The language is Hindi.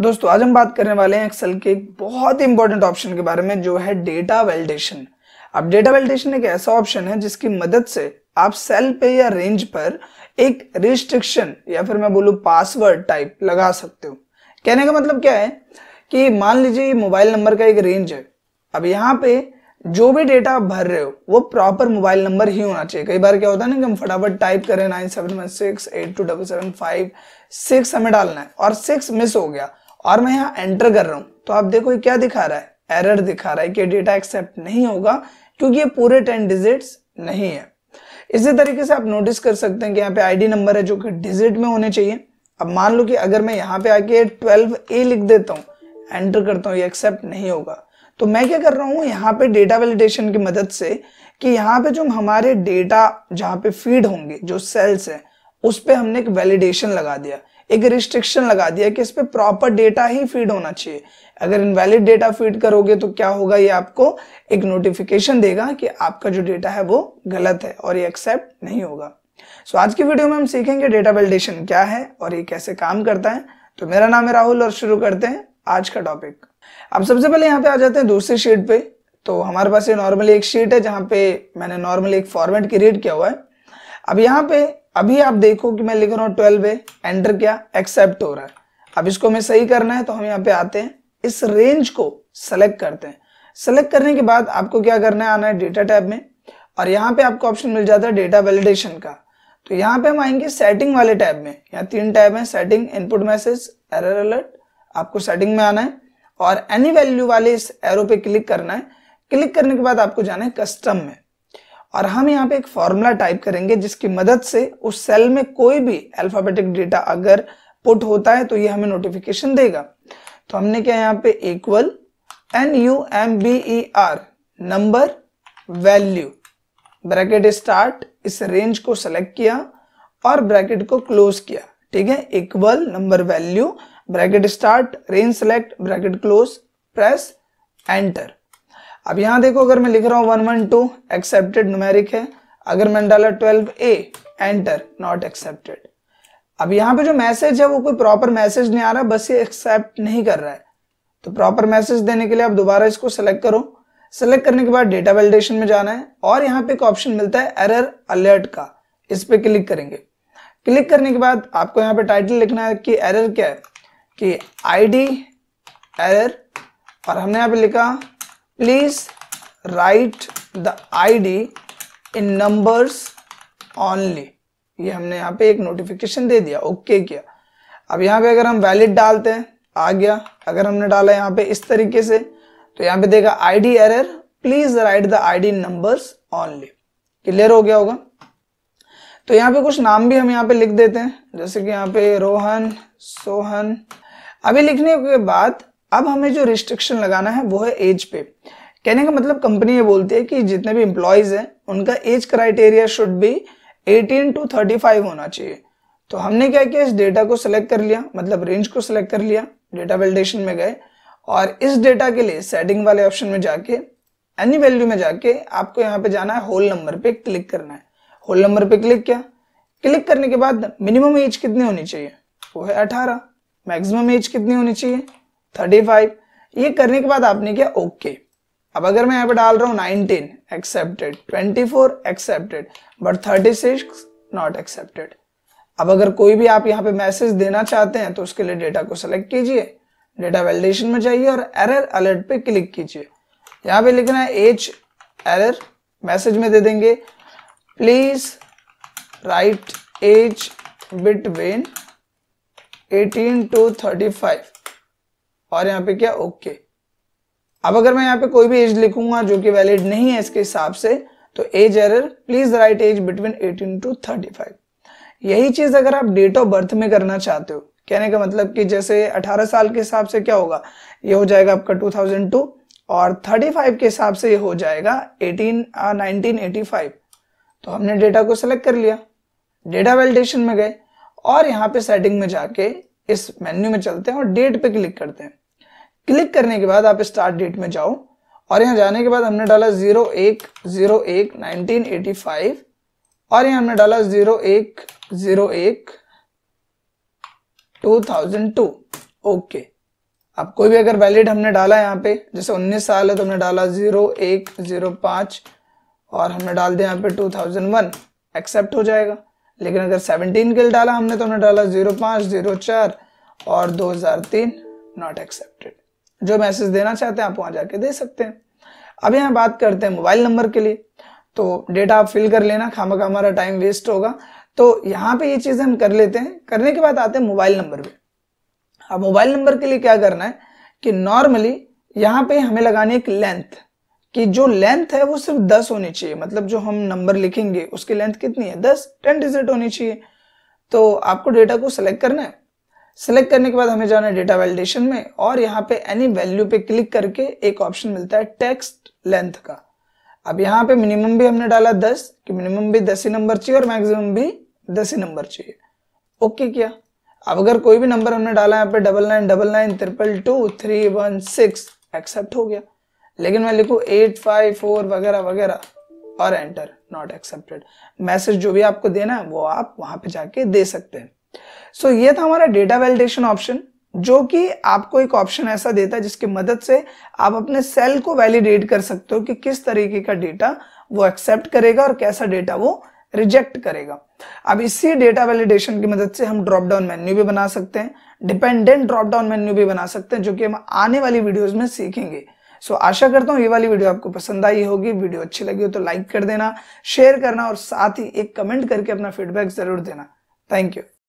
दोस्तों आज हम बात करने वाले हैं एक्सेल के एक बहुत ही इंपॉर्टेंट ऑप्शन के बारे में जो है डेटा वैलिडेशन अब डेटा वैलिडेशन एक ऐसा ऑप्शन है जिसकी मदद से आप सेल पे या रेंज पर एक रिस्ट्रिक्शन या फिर मैं बोलूँ पासवर्ड टाइप लगा सकते हो कहने का मतलब क्या है कि मान लीजिए मोबाइल नंबर का एक रेंज है अब यहाँ पे जो भी डेटा आप भर रहे हो वो प्रॉपर मोबाइल नंबर ही होना चाहिए कई बार क्या होता है ना कि हम फटाफट टाइप करें nine seven one six eight two double seven five six हमें डालना है और सिक्स मिस हो गया और मैं यहाँ एंटर कर रहा हूँ तो आप देखो ये क्या दिखा रहा है एरर दिखा रहा है कि डेटा एक्सेप्ट नहीं होगा क्योंकि ये पूरे टेन डिजिट्स नहीं है इसी तरीके से आप नोटिस कर सकते हैं कि यहाँ पे आईडी नंबर है जो कि डिजिट में होने चाहिए अब मान लो कि अगर मैं यहाँ पे आके 12 ए लिख देता हूँ एंटर करता हूँ ये एक्सेप्ट नहीं होगा तो मैं क्या कर रहा हूँ यहाँ पे डेटा वैलिडेशन की मदद से कि यहाँ पे जो हमारे डेटा जहाँ पे फीड होंगे जो सेल्स हैं उस पर हमने एक वैलिडेशन लगा दिया एक रिस्ट्रिक्शन लगा दिया कि इस पर प्रॉपर डेटा ही फीड होना चाहिए अगर इनवैलिड डेटा फीड करोगे तो क्या होगा ये आपको एक नोटिफिकेशन देगा कि आपका जो डेटा है वो गलत है और ये एक्सेप्ट नहीं होगा सो so, आज की वीडियो में हम सीखेंगे डेटा वेलिडेशन क्या है और ये कैसे काम करता है तो मेरा नाम है राहुल और शुरू करते हैं आज का टॉपिक अब सबसे पहले यहाँ पे आ जाते हैं दूसरी शीट पे तो हमारे पास ये नॉर्मली एक शीट है जहाँ पे मैंने नॉर्मली एक फॉर्मेट क्रिएट किया हुआ है अब यहाँ पे अभी आप देखो कि मैं लिख रहा हूं ट्वेल्व ए एंटर क्या एक्सेप्ट हो रहा है अब इसको हमें सही करना है तो हम यहाँ पे आते हैं इस रेंज को सेलेक्ट करते हैं सेलेक्ट करने के बाद आपको क्या करना है आना है डेटा टैब में और यहाँ पे आपको ऑप्शन मिल जाता है डेटा वैलिडेशन का तो यहाँ पे हम आएंगे सेटिंग वाले टैब में यहाँ तीन टैब है setting input message error alert आपको सेटिंग में आना है और एनी वैल्यू वाले इस एरो पे क्लिक करना है क्लिक करने के बाद आपको जाना है कस्टम में और हम यहाँ पे एक फॉर्मूला टाइप करेंगे जिसकी मदद से उस सेल में कोई भी अल्फाबेटिक डेटा अगर पुट होता है तो ये हमें नोटिफिकेशन देगा तो हमने क्या यहाँ पे equal N U M B E R number value bracket start इस रेंज को सेलेक्ट किया और ब्रैकेट को क्लोज किया ठीक है equal number value bracket start range select bracket close press enter अब यहां देखो अगर मैं लिख रहा हूं one one two accepted numeric है अगर मैंने डाला twelve A enter not accepted अब यहां पे जो मैसेज है वो कोई प्रॉपर मैसेज नहीं आ रहा बस ये एक्सेप्ट नहीं कर रहा है तो प्रॉपर मैसेज देने के लिए आप दोबारा इसको सेलेक्ट करो सेलेक्ट करने के बाद डेटा वेलिडेशन में जाना है और यहाँ पे एक ऑप्शन मिलता है एरर अलर्ट का इस पे क्लिक करेंगे क्लिक करने के बाद आपको यहाँ पे टाइटल लिखना है कि एरर क्या है कि आईडी एरर और हमने यहाँ पे लिखा please write the id in numbers only ये हमने यहाँ पे एक नोटिफिकेशन दे दिया ओके okay किया अब यहाँ पे अगर हम वैलिड डालते हैं आ गया अगर हमने डाला यहाँ पे इस तरीके से तो यहाँ पे देगा the error please write the I D numbers only clear हो गया होगा तो यहाँ पे कुछ नाम भी हम यहाँ पे लिख देते हैं जैसे कि यहाँ पे रोहन सोहन अभी लिखने के बाद अब हमें जो रिस्ट्रिक्शन लगाना है वो है एज पे कहने का मतलब कंपनी ये बोलती है कि जितने भी एम्प्लॉयज हैं उनका age criteria should be 18 to 35 होना चाहिए तो हमने क्या किया इस डेटा को सिलेक्ट कर लिया मतलब रेंज को सिलेक्ट कर लिया डेटा वेलिडेशन में गए और इस डेटा के लिए सेटिंग वाले ऑप्शन में जाके एनी वैल्यू में जाके आपको यहाँ पे जाना है होल नंबर पे क्लिक करना है होल नंबर पे क्लिक किया क्लिक करने के बाद मिनिमम एज कितनी होनी चाहिए वो है अठारह मैक्सिमम एज कितनी होनी चाहिए थर्टी फाइव ये करने के बाद आपने किया ओके okay. अब अगर मैं यहाँ पे डाल रहा हूँ nineteen accepted twenty four accepted but thirty six not accepted अब अगर कोई भी आप यहाँ पे मैसेज देना चाहते हैं तो उसके लिए डेटा को सेलेक्ट कीजिए डेटा वेलिडेशन में जाइए और एरर अलर्ट पे क्लिक कीजिए यहाँ पे लिखना है एच एरर मैसेज में दे देंगे please write age between 18 to 35 और यहाँ पे क्या ओके okay. अब अगर मैं यहाँ पे कोई भी एज लिखूंगा जो कि वैलिड नहीं है इसके हिसाब से तो age error please write age between 18 to 35 यही चीज अगर आप डेट ऑफ बर्थ में करना चाहते हो कहने का मतलब कि जैसे 18 साल के हिसाब से क्या होगा ये हो जाएगा आपका 2002 और 35 के हिसाब से ये हो जाएगा 18 1985 uh, तो हमने डेटा को सिलेक्ट कर लिया डेटा वेलिडेशन में गए और यहाँ पे सेटिंग में जाके इस मेन्यू में चलते हैं और डेट पे क्लिक करते हैं क्लिक करने के बाद आप स्टार्ट डेट में जाओ और यहाँ जाने के बाद हमने डाला जीरो एक जीरो एक नाइनटीन एटी फाइव और यहाँ हमने डाला जीरो एक जीरो एक टू थाउजेंड टू ओके अब कोई भी अगर वैलिड हमने डाला यहाँ पे जैसे उन्नीस साल है तो हमने डाला जीरो एक जीरो पाँच और हमने डाल दिया यहाँ पे टू थाउजेंड वन एक्सेप्ट हो जाएगा लेकिन अगर सेवनटीन के लिए डाला हमने तो हमने डाला जीरो पाँच जीरो चार और दो हजार तीन नॉट एक्सेप्टेड जो मैसेज देना चाहते हैं आप वहां जाके दे सकते हैं अब यहाँ बात करते हैं मोबाइल नंबर के लिए तो डेटा आप फिल कर लेना खामा खा हमारा टाइम वेस्ट होगा तो यहाँ पे ये चीज़ हम कर लेते हैं करने के बाद आते हैं मोबाइल नंबर पे अब मोबाइल नंबर के लिए क्या करना है कि नॉर्मली यहाँ पे हमें लगानी एक लेंथ कि जो लेंथ है वो सिर्फ दस होनी चाहिए मतलब जो हम नंबर लिखेंगे उसकी लेंथ कितनी है दस टेन डिजिट होनी चाहिए तो आपको डेटा को सिलेक्ट करना है सेलेक्ट करने के बाद हमें जाना है डेटा वैलिडेशन में और यहाँ पे एनी वैल्यू पे क्लिक करके एक ऑप्शन मिलता है टेक्स्ट लेंथ का अब यहाँ पे मिनिमम भी हमने डाला दस कि मिनिमम भी दस ही नंबर चाहिए और मैक्सिमम भी दस ही नंबर चाहिए ओके किया अब अगर कोई भी नंबर हमने डाला यहाँ पे double nine double nine triple two three one six accept हो गया लेकिन मैं लिखू एट फाइव फोर वगैरह वगैरह और एंटर नॉट एक्सेप्टेड मैसेज जो भी आपको देना है वो आप वहां पे जाके दे सकते हैं सो so, ये था हमारा डेटा वैलिडेशन ऑप्शन जो कि आपको एक ऑप्शन ऐसा देता है जिसकी मदद से आप अपने सेल को वैलिडेट कर सकते हो कि किस तरीके का डेटा वो एक्सेप्ट करेगा और कैसा डेटा वो रिजेक्ट करेगा अब इसी डेटा वैलिडेशन की मदद से हम ड्रॉप डाउन मेन्यू भी बना सकते हैं डिपेंडेंट ड्रॉप डाउन मेन्यू भी बना सकते हैं जो कि हम आने वाली वीडियोज में सीखेंगे सो so, आशा करता हूँ ये वाली वीडियो आपको पसंद आई होगी वीडियो अच्छी लगी हो तो लाइक कर देना शेयर करना और साथ ही एक कमेंट करके अपना फीडबैक जरूर देना थैंक यू